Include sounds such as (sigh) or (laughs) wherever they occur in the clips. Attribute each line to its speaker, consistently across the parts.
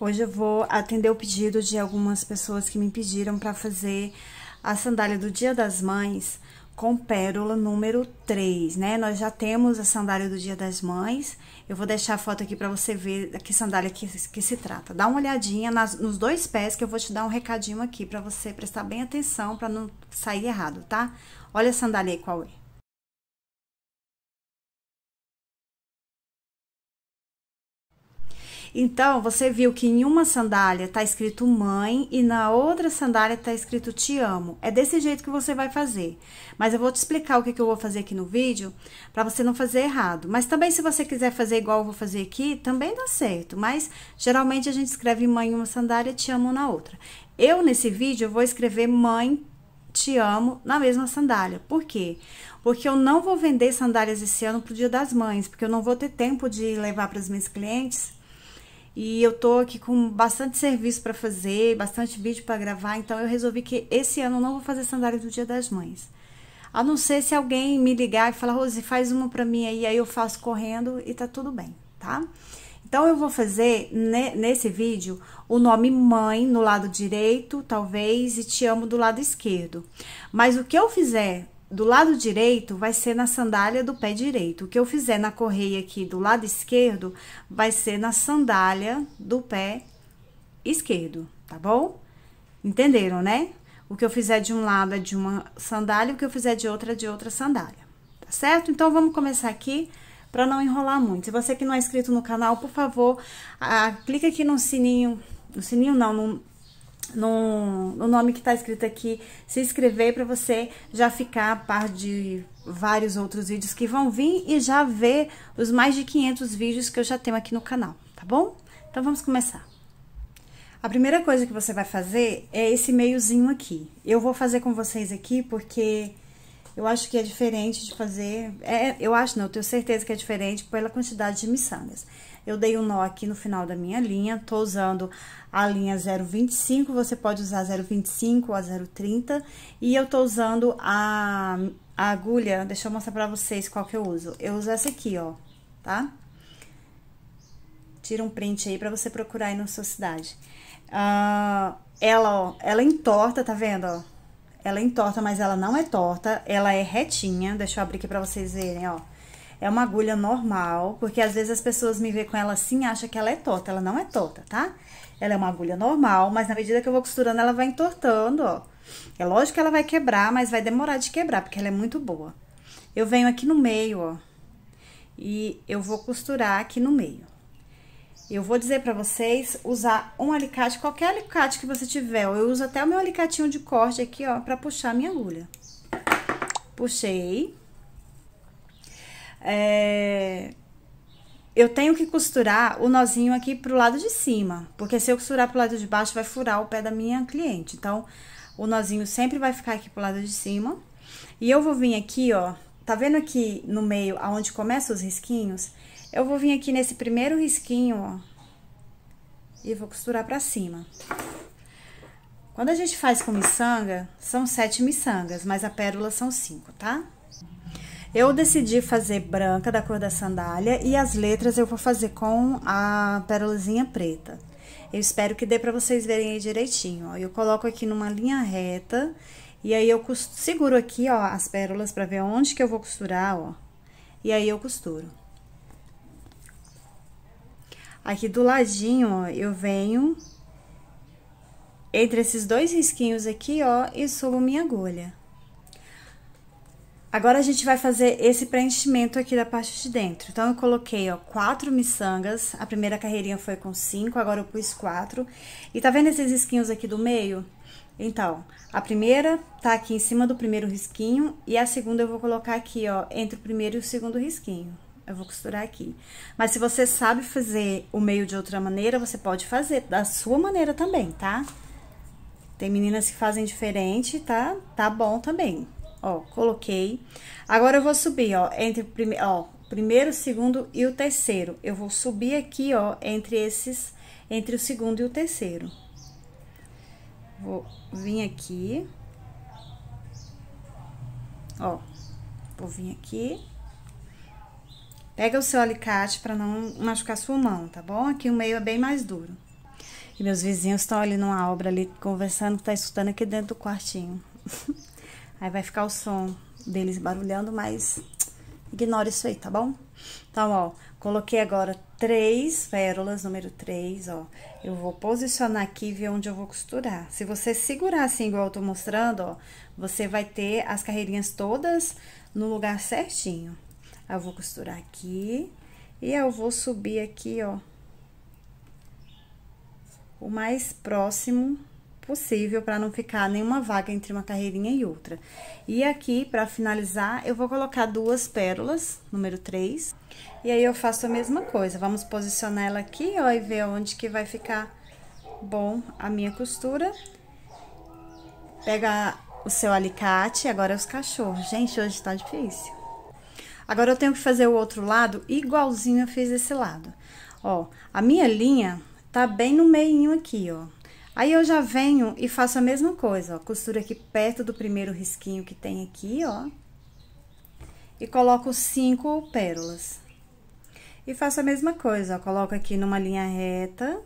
Speaker 1: Hoje eu vou atender o pedido de algumas pessoas que me pediram para fazer a sandália do Dia das Mães com pérola número 3, né? Nós já temos a sandália do Dia das Mães. Eu vou deixar a foto aqui para você ver que sandália que, que, se trata. Dá uma olhadinha nas, nos dois pés que eu vou te dar um recadinho aqui para você prestar bem atenção para não sair errado, tá? Olha a sandália aí qual é. Então, você viu que em uma sandália está escrito mãe e na outra sandália está escrito te amo. É desse jeito que você vai fazer. Mas eu vou te explicar o que, que eu vou fazer aqui no vídeo para você não fazer errado. Mas também se você quiser fazer igual eu vou fazer aqui, também dá certo. Mas geralmente a gente escreve mãe em uma sandália e te amo na outra. Eu, nesse vídeo, eu vou escrever mãe te amo na mesma sandália. Por quê? Porque eu não vou vender sandálias esse ano pro Dia das Mães, porque eu não vou ter tempo de levar para as minhas clientes e eu tô aqui com bastante serviço para fazer, bastante vídeo para gravar, então eu resolvi que esse ano eu não vou fazer sandália do Dia das Mães. A não ser se alguém me ligar e falar, Rose, faz uma para mim aí, aí eu faço correndo e tá tudo bem, tá? Então eu vou fazer ne nesse vídeo o nome mãe no lado direito, talvez, e te amo do lado esquerdo. Mas o que eu fizer do lado direito vai ser na sandália do pé direito. O que eu fizer na correia aqui do lado esquerdo vai ser na sandália do pé esquerdo, tá bom? Entenderam, né? O que eu fizer de um lado é de uma sandália, o que eu fizer de outra é de outra sandália, tá certo? Então, vamos começar aqui para não enrolar muito. Se você que não é inscrito no canal, por favor, ah, clica aqui no sininho, no sininho não, no no, no nome que está escrito aqui, se inscrever para você já ficar a par de vários outros vídeos que vão vir e já ver os mais de 500 vídeos que eu já tenho aqui no canal, tá bom? Então vamos começar. A primeira coisa que você vai fazer é esse meiozinho aqui. Eu vou fazer com vocês aqui porque eu acho que é diferente de fazer. É, eu acho, não, eu tenho certeza que é diferente pela quantidade de miçangas. Eu dei um nó aqui no final da minha linha, tô usando a linha 0,25, você pode usar 0,25 ou a 0,30. E eu tô usando a, a agulha, deixa eu mostrar pra vocês qual que eu uso. Eu uso essa aqui, ó, tá? Tira um print aí pra você procurar aí na sua cidade. Ah, ela, ó, ela entorta, tá vendo, ó? Ela entorta, mas ela não é torta, ela é retinha. Deixa eu abrir aqui pra vocês verem, ó. É uma agulha normal, porque às vezes as pessoas me veem com ela assim e acham que ela é torta. Ela não é torta, tá? Ela é uma agulha normal, mas na medida que eu vou costurando, ela vai entortando, ó. É lógico que ela vai quebrar, mas vai demorar de quebrar, porque ela é muito boa. Eu venho aqui no meio, ó, e eu vou costurar aqui no meio. Eu vou dizer pra vocês usar um alicate, qualquer alicate que você tiver. Eu uso até o meu alicatinho de corte aqui, ó, pra puxar a minha agulha. Puxei. É... Eu tenho que costurar o nozinho aqui pro lado de cima, porque se eu costurar pro lado de baixo, vai furar o pé da minha cliente. Então, o nozinho sempre vai ficar aqui pro lado de cima. E eu vou vir aqui, ó, tá vendo aqui no meio, aonde começa os risquinhos? Eu vou vir aqui nesse primeiro risquinho, ó, e vou costurar pra cima. Quando a gente faz com miçanga, são sete miçangas, mas a pérola são cinco, tá? Eu decidi fazer branca da cor da sandália e as letras eu vou fazer com a pérolazinha preta. Eu espero que dê para vocês verem aí direitinho, ó. Eu coloco aqui numa linha reta e aí eu seguro aqui, ó, as pérolas para ver onde que eu vou costurar, ó. E aí eu costuro. Aqui do ladinho, ó, eu venho entre esses dois risquinhos aqui, ó, e subo minha agulha. Agora a gente vai fazer esse preenchimento aqui da parte de dentro. Então, eu coloquei, ó, quatro miçangas. A primeira carreirinha foi com cinco, agora eu pus quatro. E tá vendo esses risquinhos aqui do meio? Então, a primeira tá aqui em cima do primeiro risquinho e a segunda eu vou colocar aqui, ó, entre o primeiro e o segundo risquinho. Eu vou costurar aqui. Mas se você sabe fazer o meio de outra maneira, você pode fazer da sua maneira também, tá? Tem meninas que fazem diferente, tá? Tá bom também. Ó, coloquei. Agora eu vou subir, ó, entre o primeiro, ó, primeiro, segundo e o terceiro. Eu vou subir aqui, ó, entre esses, entre o segundo e o terceiro. Vou vir aqui. Ó, vou vir aqui. Pega o seu alicate para não machucar sua mão, tá bom? Aqui o meio é bem mais duro. E meus vizinhos estão ali numa obra ali conversando, tá escutando aqui dentro do quartinho. (laughs) Aí vai ficar o som deles barulhando, mas ignora isso aí, tá bom? Então, ó, coloquei agora três pérolas, número três, ó. Eu vou posicionar aqui e ver onde eu vou costurar. Se você segurar assim, igual eu tô mostrando, ó, você vai ter as carreirinhas todas no lugar certinho. Eu vou costurar aqui e eu vou subir aqui, ó, o mais próximo possível para não ficar nenhuma vaga entre uma carreirinha e outra. E aqui, para finalizar, eu vou colocar duas pérolas, número 3. E aí, eu faço a mesma coisa. Vamos posicionar ela aqui, ó, e ver onde que vai ficar bom a minha costura. Pega o seu alicate, agora é os cachorros. Gente, hoje tá difícil. Agora, eu tenho que fazer o outro lado igualzinho eu fiz esse lado. Ó, a minha linha tá bem no meinho aqui, ó. Aí eu já venho e faço a mesma coisa, ó, costura aqui perto do primeiro risquinho que tem aqui, ó. E coloco cinco pérolas. E faço a mesma coisa, ó, coloco aqui numa linha reta.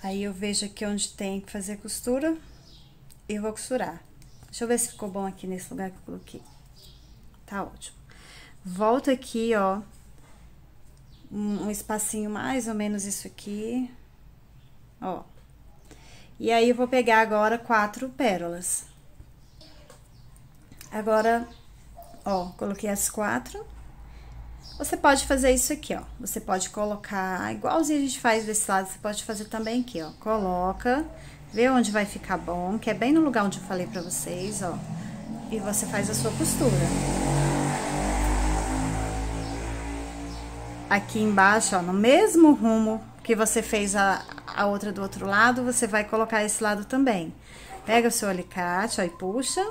Speaker 1: Aí eu vejo aqui onde tem que fazer costura e vou costurar. Deixa eu ver se ficou bom aqui nesse lugar que eu coloquei. Tá ótimo. Volto aqui, ó, um espacinho mais ou menos isso aqui ó. E aí, eu vou pegar agora quatro pérolas. Agora, ó, coloquei as quatro. Você pode fazer isso aqui, ó. Você pode colocar, igualzinho a gente faz desse lado, você pode fazer também aqui, ó. Coloca, vê onde vai ficar bom, que é bem no lugar onde eu falei pra vocês, ó. E você faz a sua costura. aqui embaixo, ó, no mesmo rumo que você fez a, a outra do outro lado, você vai colocar esse lado também. Pega o seu alicate, ó, e puxa.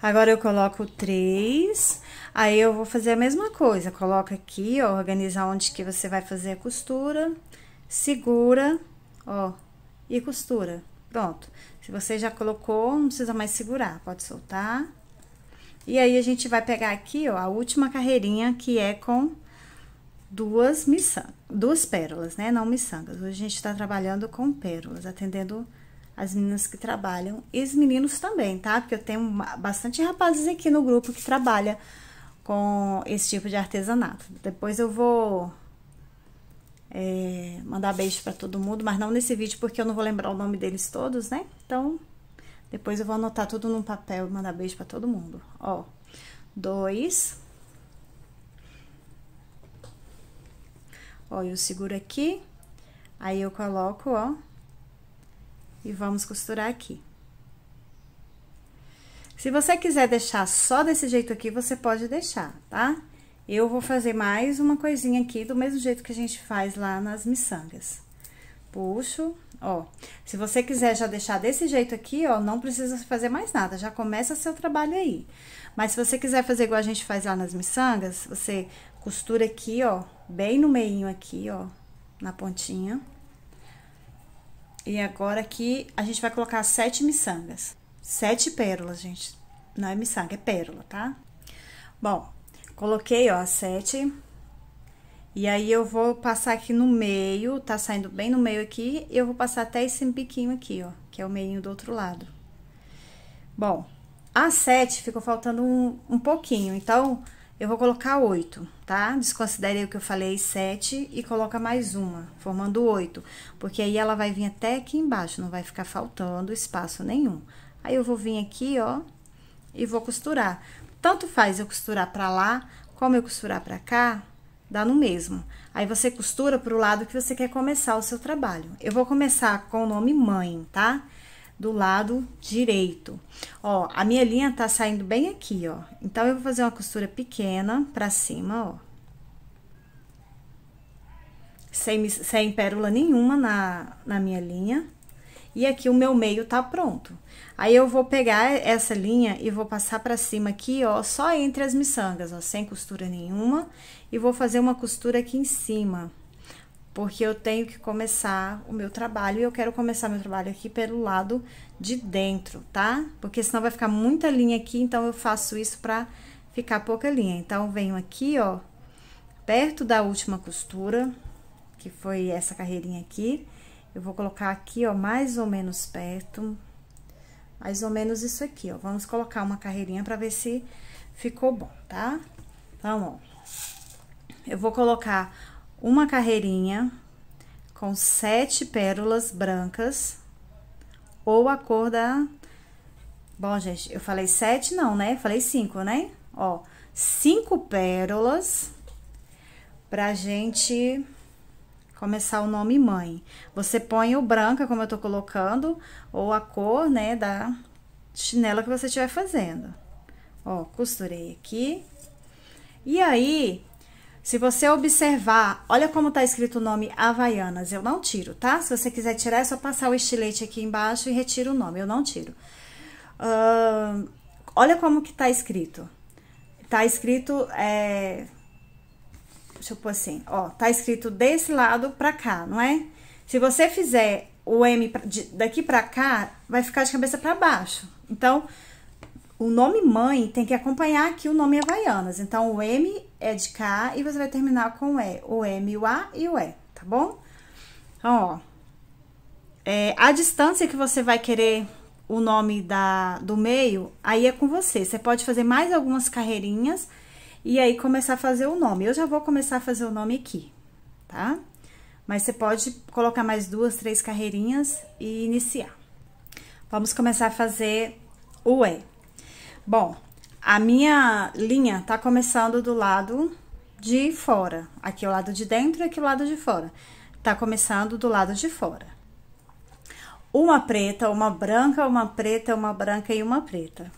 Speaker 1: Agora, eu coloco três, aí eu vou fazer a mesma coisa. Coloca aqui, ó, organiza onde que você vai fazer a costura, segura, ó, e costura. Pronto. Se você já colocou, não precisa mais segurar, pode soltar. E aí, a gente vai pegar aqui, ó, a última carreirinha, que é com duas miçangas duas pérolas, né? Não miçangas. Hoje a gente está trabalhando com pérolas, atendendo as meninas que trabalham e os meninos também, tá? Porque eu tenho bastante rapazes aqui no grupo que trabalha com esse tipo de artesanato. Depois eu vou é, mandar beijo para todo mundo, mas não nesse vídeo porque eu não vou lembrar o nome deles todos, né? Então, depois eu vou anotar tudo num papel e mandar beijo para todo mundo. Ó, dois, Ó, eu seguro aqui, aí eu coloco, ó, e vamos costurar aqui. Se você quiser deixar só desse jeito aqui, você pode deixar, tá? Eu vou fazer mais uma coisinha aqui, do mesmo jeito que a gente faz lá nas miçangas. Puxo, ó. Se você quiser já deixar desse jeito aqui, ó, não precisa fazer mais nada, já começa seu trabalho aí. Mas se você quiser fazer igual a gente faz lá nas miçangas, você costura aqui, ó, bem no meio aqui, ó, na pontinha. E agora aqui a gente vai colocar sete miçangas. Sete pérolas, gente. Não é miçanga, é pérola, tá? Bom, coloquei, ó, sete. E aí, eu vou passar aqui no meio, tá saindo bem no meio aqui, e eu vou passar até esse biquinho aqui, ó, que é o meio do outro lado. Bom, a sete ficou faltando um, um pouquinho, então, eu vou colocar oito, tá? Desconsiderei o que eu falei, sete, e coloca mais uma, formando oito. Porque aí ela vai vir até aqui embaixo, não vai ficar faltando espaço nenhum. Aí eu vou vir aqui, ó, e vou costurar. Tanto faz eu costurar pra lá, como eu costurar pra cá, dá no mesmo. Aí você costura pro lado que você quer começar o seu trabalho. Eu vou começar com o nome mãe, tá? Tá? do lado direito. Ó, a minha linha tá saindo bem aqui, ó. Então, eu vou fazer uma costura pequena pra cima, ó. Sem, sem pérola nenhuma na, na minha linha. E aqui o meu meio tá pronto. Aí, eu vou pegar essa linha e vou passar pra cima aqui, ó, só entre as miçangas, ó, sem costura nenhuma. E vou fazer uma costura aqui em cima, ó porque eu tenho que começar o meu trabalho e eu quero começar meu trabalho aqui pelo lado de dentro, tá? Porque senão vai ficar muita linha aqui, então eu faço isso para ficar pouca linha. Então, venho aqui, ó, perto da última costura, que foi essa carreirinha aqui, eu vou colocar aqui, ó, mais ou menos perto, mais ou menos isso aqui, ó. Vamos colocar uma carreirinha para ver se ficou bom, tá? Então, ó, eu vou colocar uma carreirinha com sete pérolas brancas ou a cor da... Bom, gente, eu falei sete não, né? falei cinco, né? Ó, cinco pérolas pra gente começar o nome mãe. Você põe o branca, como eu tô colocando, ou a cor, né, da chinela que você estiver fazendo. Ó, costurei aqui. E aí, se você observar, olha como tá escrito o nome Havaianas. Eu não tiro, tá? Se você quiser tirar, é só passar o estilete aqui embaixo e retira o nome. Eu não tiro. Uh, olha como que tá escrito. Tá escrito, é... Deixa eu pôr assim, ó. Tá escrito desse lado pra cá, não é? Se você fizer o M daqui pra cá, vai ficar de cabeça pra baixo. Então, o nome mãe tem que acompanhar aqui o nome Havaianas. Então, o M é de cá e você vai terminar com o E. O M, o A e o E, tá bom? Então, ó. É, a distância que você vai querer o nome da, do meio, aí é com você. Você pode fazer mais algumas carreirinhas e aí começar a fazer o nome. Eu já vou começar a fazer o nome aqui, tá? Mas você pode colocar mais duas, três carreirinhas e iniciar. Vamos começar a fazer o E. Bom, a minha linha tá começando do lado de fora. Aqui é o lado de dentro e aqui é o lado de fora. Tá começando do lado de fora. Uma preta, uma branca, uma preta, uma branca e uma preta.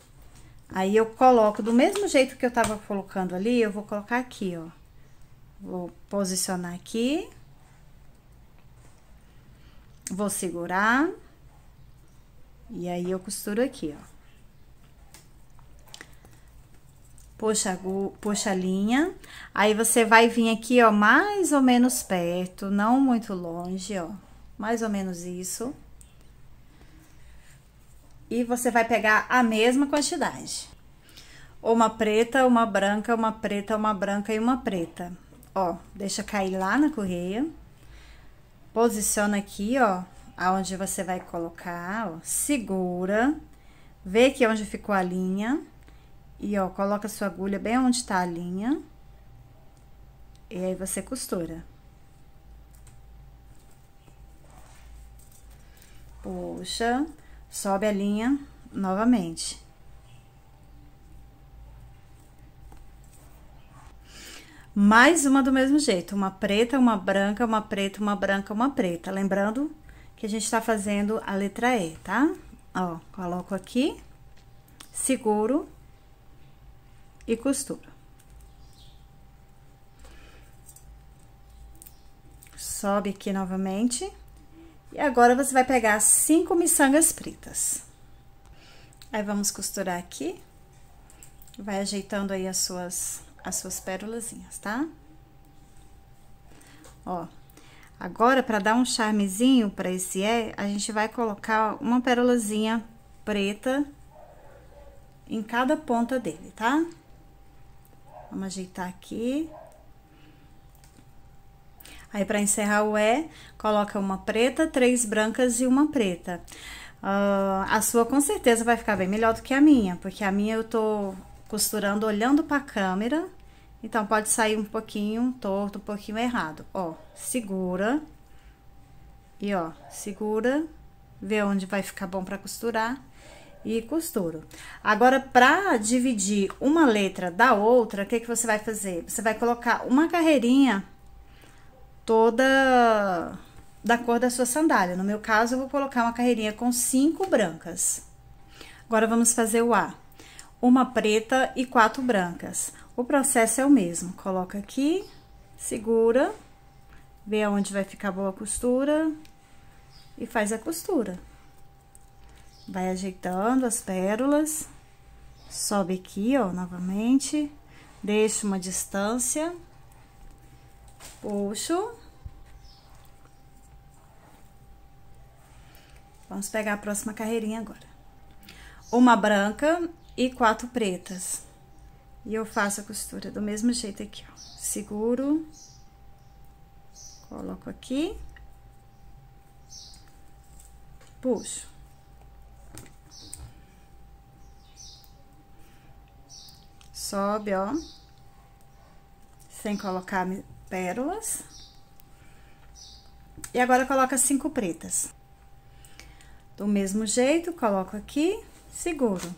Speaker 1: Aí, eu coloco do mesmo jeito que eu tava colocando ali, eu vou colocar aqui, ó. Vou posicionar aqui. Vou segurar. E aí, eu costuro aqui, ó. puxa, puxa a linha. Aí você vai vir aqui, ó, mais ou menos perto, não muito longe, ó. Mais ou menos isso. E você vai pegar a mesma quantidade. Uma preta, uma branca, uma preta, uma branca e uma preta. Ó, deixa cair lá na correia. Posiciona aqui, ó, aonde você vai colocar, ó, segura. Vê que onde ficou a linha e, ó, coloca sua agulha bem onde tá a linha. E aí, você costura. Puxa, sobe a linha novamente. Mais uma do mesmo jeito, uma preta, uma branca, uma preta, uma branca, uma preta. Lembrando que a gente tá fazendo a letra E, tá? Ó, coloco aqui, seguro e costura. Sobe aqui novamente. E agora, você vai pegar cinco miçangas pretas. Aí, vamos costurar aqui. Vai ajeitando aí as suas, as suas pérolazinhas, tá? Ó, agora, para dar um charmezinho para esse é, a gente vai colocar uma pérolazinha preta em cada ponta dele, tá? Tá? Vamos ajeitar aqui. Aí, para encerrar o E, coloca uma preta, três brancas e uma preta. Uh, a sua, com certeza, vai ficar bem melhor do que a minha, porque a minha eu tô costurando olhando para a câmera. Então, pode sair um pouquinho torto, um pouquinho errado. Ó, segura. E, ó, segura. Vê onde vai ficar bom para costurar e costuro. Agora, para dividir uma letra da outra, o que, que você vai fazer? Você vai colocar uma carreirinha toda da cor da sua sandália. No meu caso, eu vou colocar uma carreirinha com cinco brancas. Agora, vamos fazer o A. Uma preta e quatro brancas. O processo é o mesmo. Coloca aqui, segura, vê aonde vai ficar boa a costura e faz a costura. Vai ajeitando as pérolas. Sobe aqui, ó, novamente. Deixa uma distância. Puxo. Vamos pegar a próxima carreirinha agora. Uma branca e quatro pretas. E eu faço a costura do mesmo jeito aqui, ó. Seguro. Coloco aqui. Puxo. sobe, ó. Sem colocar pérolas. E agora, coloca cinco pretas. Do mesmo jeito, coloco aqui, seguro.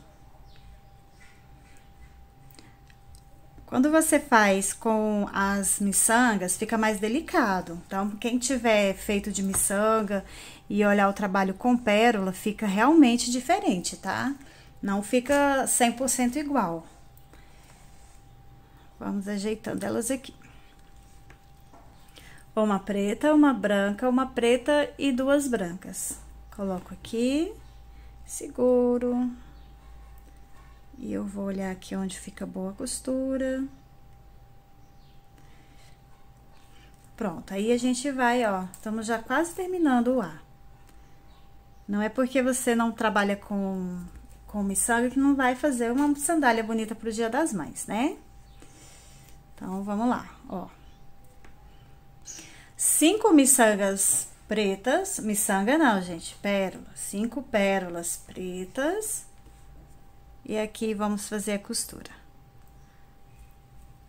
Speaker 1: Quando você faz com as miçangas, fica mais delicado. Então, quem tiver feito de miçanga e olhar o trabalho com pérola, fica realmente diferente, tá? Não fica 100% igual. Vamos ajeitando elas aqui. Uma preta, uma branca, uma preta e duas brancas. Coloco aqui, seguro. E eu vou olhar aqui onde fica boa a costura. Pronto, aí a gente vai, ó, estamos já quase terminando o A. Não é porque você não trabalha com, com miçanga que não vai fazer uma sandália bonita pro Dia das Mães, né? Então, vamos lá, ó. Cinco miçangas pretas, miçanga não, gente, pérola. Cinco pérolas pretas. E aqui, vamos fazer a costura.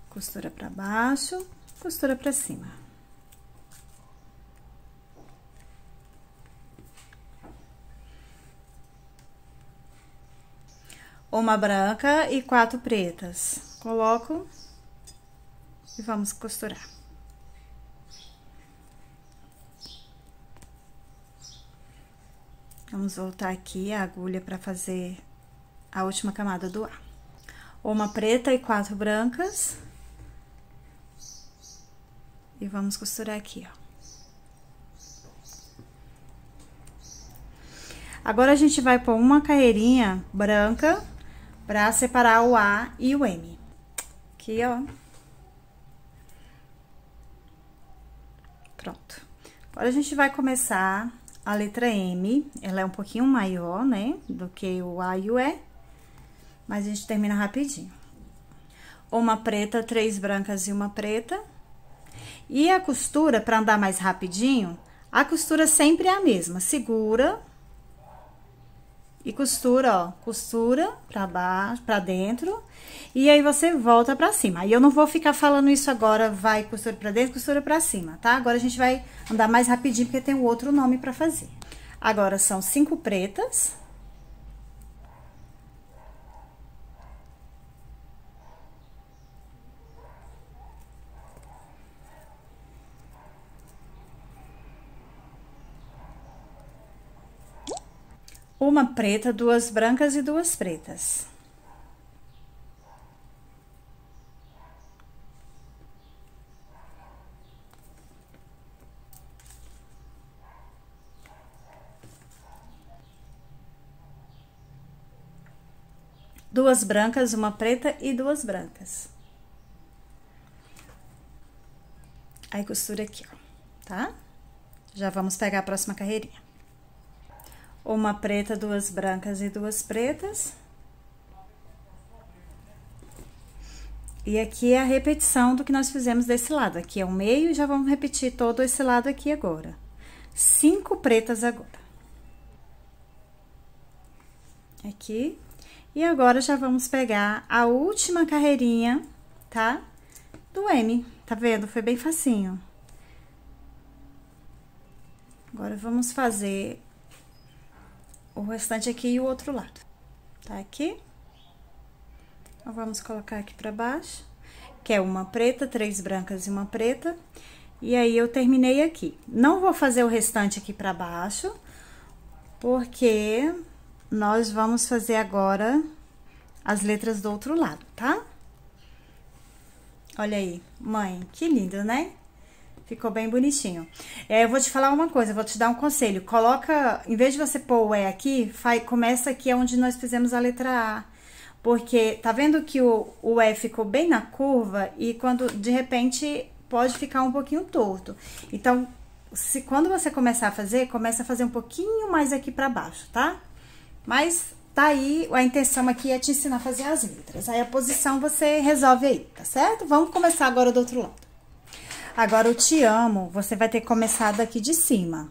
Speaker 1: Costura pra baixo, costura pra cima. uma branca e quatro pretas. Coloco e vamos costurar. Vamos voltar aqui a agulha para fazer a última camada do A. Uma preta e quatro brancas. E vamos costurar aqui, ó. Agora, a gente vai pôr uma carreirinha branca para separar o A e o M. Aqui, ó. Agora, a gente vai começar a letra M. Ela é um pouquinho maior, né, do que o A e o E, mas a gente termina rapidinho. Uma preta, três brancas e uma preta. E a costura, para andar mais rapidinho, a costura sempre é a mesma. Segura e costura, ó, costura pra baixo, pra dentro, e aí você volta pra cima. E eu não vou ficar falando isso agora, vai costura pra dentro, costura pra cima, tá? Agora a gente vai andar mais rapidinho, porque tem um outro nome pra fazer. Agora, são cinco pretas, uma preta, duas brancas e duas pretas. Duas brancas, uma preta e duas brancas. Aí costura aqui, ó, tá? Já vamos pegar a próxima carreirinha uma preta, duas brancas e duas pretas. E aqui é a repetição do que nós fizemos desse lado. Aqui é o meio, já vamos repetir todo esse lado aqui agora. Cinco pretas agora. Aqui. E agora, já vamos pegar a última carreirinha, tá? Do M, tá vendo? Foi bem facinho. Agora, vamos fazer o restante aqui e o outro lado. Tá aqui. Então, vamos colocar aqui pra baixo, que é uma preta, três brancas e uma preta. E aí, eu terminei aqui. Não vou fazer o restante aqui pra baixo, porque nós vamos fazer agora as letras do outro lado, tá? Olha aí, mãe, que lindo, né? Ficou bem bonitinho. É, eu vou te falar uma coisa, vou te dar um conselho. Coloca, em vez de você pôr o E aqui, faz, começa aqui onde nós fizemos a letra A. Porque tá vendo que o, o E ficou bem na curva e quando de repente pode ficar um pouquinho torto. Então, se quando você começar a fazer, começa a fazer um pouquinho mais aqui para baixo, tá? Mas tá aí, a intenção aqui é te ensinar a fazer as letras. Aí a posição você resolve aí, tá certo? Vamos começar agora do outro lado. Agora, o te amo, você vai ter começado aqui de cima.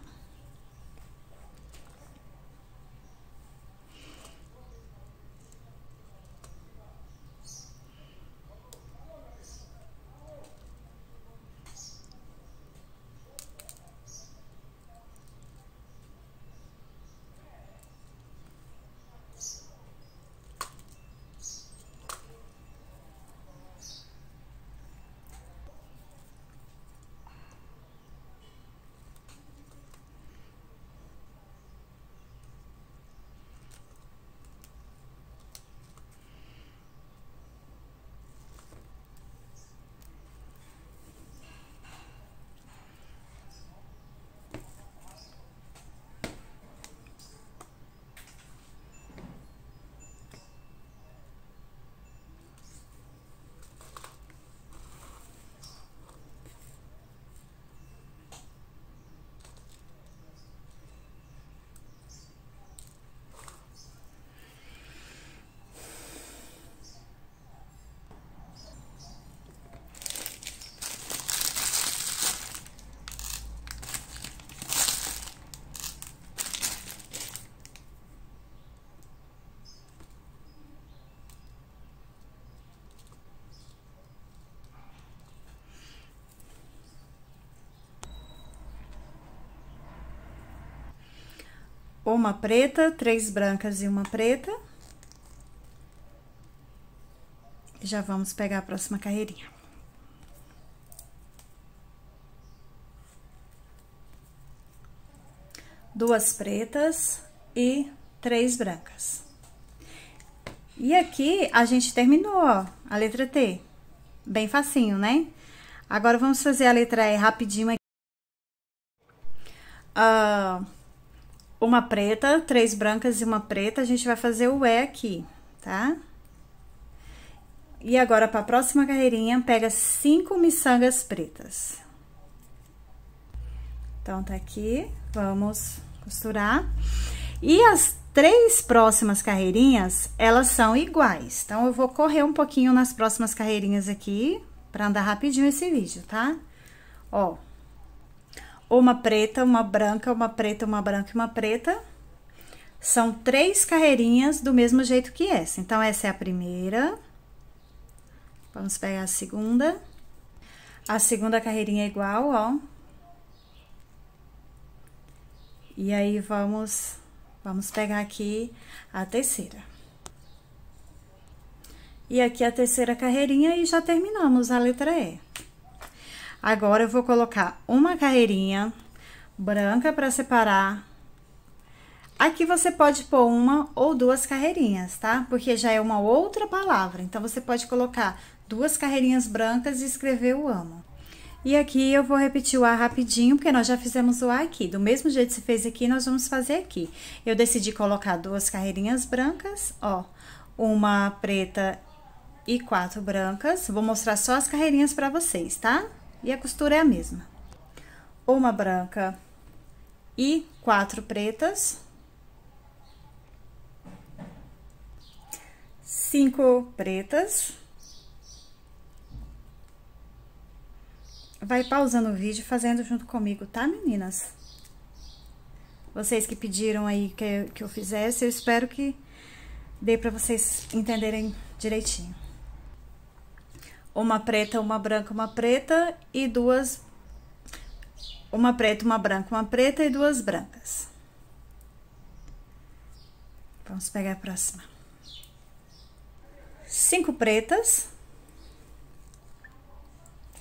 Speaker 1: uma preta, três brancas e uma preta. Já vamos pegar a próxima carreirinha. Duas pretas e três brancas. E aqui, a gente terminou, ó, a letra T. Bem facinho, né? Agora, vamos fazer a letra E rapidinho aqui. Uh, uma preta, três brancas e uma preta, a gente vai fazer o E aqui, tá? E agora, para a próxima carreirinha, pega cinco miçangas pretas. Então, tá aqui, vamos costurar. E as três próximas carreirinhas, elas são iguais. Então, eu vou correr um pouquinho nas próximas carreirinhas aqui, para andar rapidinho esse vídeo, tá? Ó, uma preta, uma branca, uma preta, uma branca e uma preta. São três carreirinhas do mesmo jeito que essa. Então, essa é a primeira. Vamos pegar a segunda. A segunda carreirinha é igual, ó. E aí, vamos, vamos pegar aqui a terceira. E aqui a terceira carreirinha e já terminamos a letra E. Agora eu vou colocar uma carreirinha branca para separar. Aqui você pode pôr uma ou duas carreirinhas, tá? Porque já é uma outra palavra. Então, você pode colocar duas carreirinhas brancas e escrever o amo. E aqui eu vou repetir o A rapidinho, porque nós já fizemos o A aqui. Do mesmo jeito que você fez aqui, nós vamos fazer aqui. Eu decidi colocar duas carreirinhas brancas, ó, uma preta e quatro brancas. Vou mostrar só as carreirinhas para vocês, tá? E a costura é a mesma. Uma branca e quatro pretas. Cinco pretas. Vai pausando o vídeo fazendo junto comigo, tá, meninas? Vocês que pediram aí que, que eu fizesse, eu espero que dê para vocês entenderem direitinho uma preta, uma branca, uma preta e duas uma preta, uma branca, uma preta e duas brancas. Vamos pegar a próxima. Cinco pretas.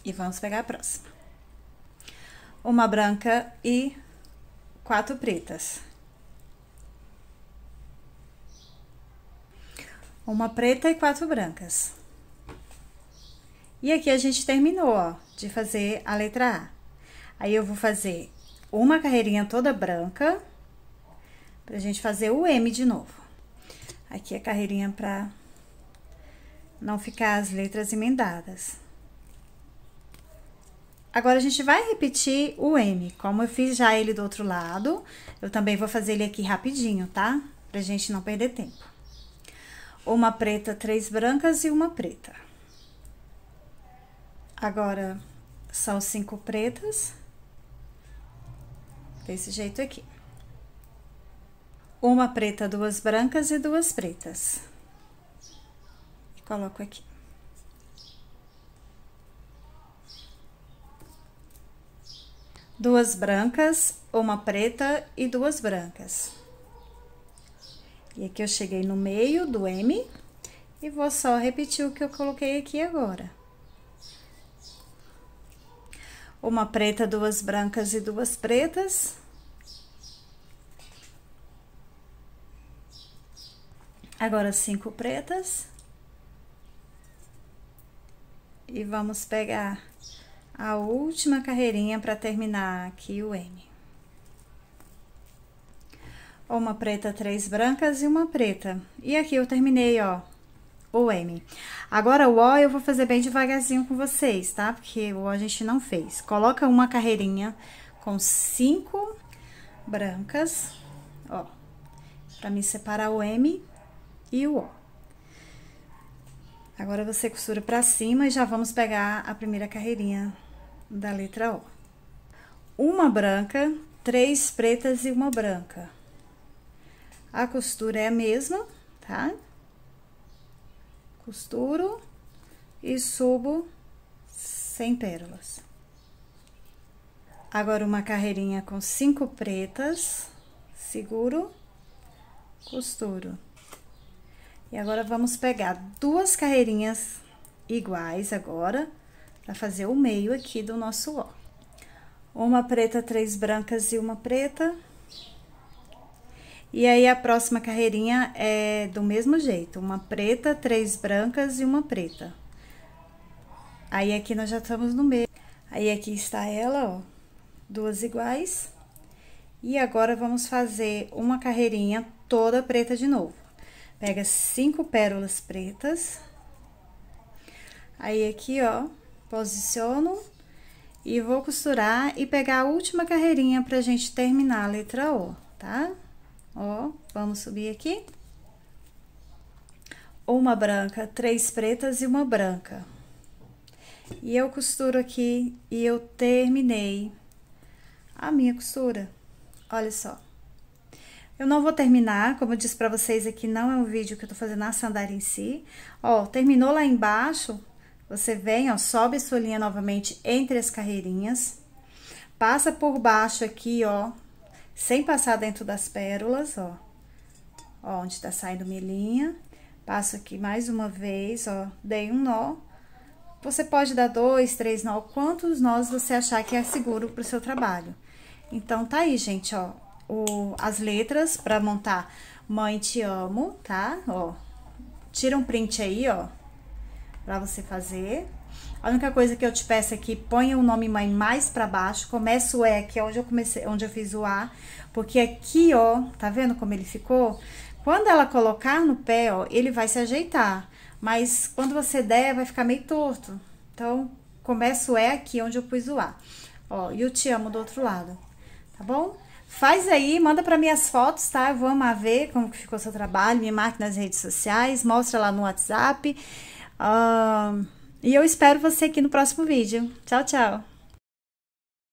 Speaker 1: E vamos pegar a próxima. Uma branca e quatro pretas. Uma preta e quatro brancas. E aqui a gente terminou, ó, de fazer a letra A. Aí eu vou fazer uma carreirinha toda branca, pra gente fazer o M de novo. Aqui a carreirinha pra não ficar as letras emendadas. Agora, a gente vai repetir o M. Como eu fiz já ele do outro lado, eu também vou fazer ele aqui rapidinho, tá? Pra gente não perder tempo. Uma preta, três brancas e uma preta. Agora, são cinco pretas. Desse jeito aqui. Uma preta, duas brancas e duas pretas. E coloco aqui. Duas brancas, uma preta e duas brancas. E aqui eu cheguei no meio do M e vou só repetir o que eu coloquei aqui agora. uma preta, duas brancas e duas pretas. Agora, cinco pretas. E vamos pegar a última carreirinha para terminar aqui o M. Uma preta, três brancas e uma preta. E aqui eu terminei, ó, ou M. Agora, o O eu vou fazer bem devagarzinho com vocês, tá? Porque o O a gente não fez. Coloca uma carreirinha com cinco brancas, ó, pra me separar o M e o O. Agora, você costura pra cima e já vamos pegar a primeira carreirinha da letra O. Uma branca, três pretas e uma branca. A costura é a mesma, tá? costuro e subo sem pérolas. Agora, uma carreirinha com cinco pretas, seguro, costuro. E agora, vamos pegar duas carreirinhas iguais agora, para fazer o meio aqui do nosso ó. Uma preta, três brancas e uma preta. E aí a próxima carreirinha é do mesmo jeito, uma preta, três brancas e uma preta. Aí aqui nós já estamos no meio. Aí aqui está ela, ó, duas iguais. E agora vamos fazer uma carreirinha toda preta de novo. Pega cinco pérolas pretas. Aí aqui, ó, posiciono e vou costurar e pegar a última carreirinha pra gente terminar a letra O, tá? Tá? Ó, vamos subir aqui. Uma branca, três pretas e uma branca. E eu costuro aqui e eu terminei a minha costura. Olha só. Eu não vou terminar, como eu disse pra vocês aqui, não é um vídeo que eu tô fazendo a sandália em si. Ó, terminou lá embaixo, você vem, ó, sobe sua linha novamente entre as carreirinhas. Passa por baixo aqui, ó, sem passar dentro das pérolas, ó. Ó, onde tá saindo minha linha, Passo aqui mais uma vez, ó, dei um nó. Você pode dar dois, três nó, quantos nós você achar que é seguro pro seu trabalho. Então, tá aí, gente, ó, o, as letras pra montar Mãe Te Amo, tá? Ó, tira um print aí, ó, pra você fazer. A única coisa que eu te peço é que ponha o nome mãe mais para baixo. Começa o E aqui, é onde eu comecei, onde eu fiz o A, porque aqui, ó, tá vendo como ele ficou? Quando ela colocar no pé, ó, ele vai se ajeitar, mas quando você der, vai ficar meio torto. Então, começa o E aqui, onde eu pus o A. Ó, e o te amo do outro lado, tá bom? Faz aí, manda para mim as fotos, tá? Eu vou amar ver como que ficou seu trabalho, me marque nas redes sociais, mostra lá no WhatsApp. Uh, e eu espero você aqui no próximo vídeo. Tchau, tchau!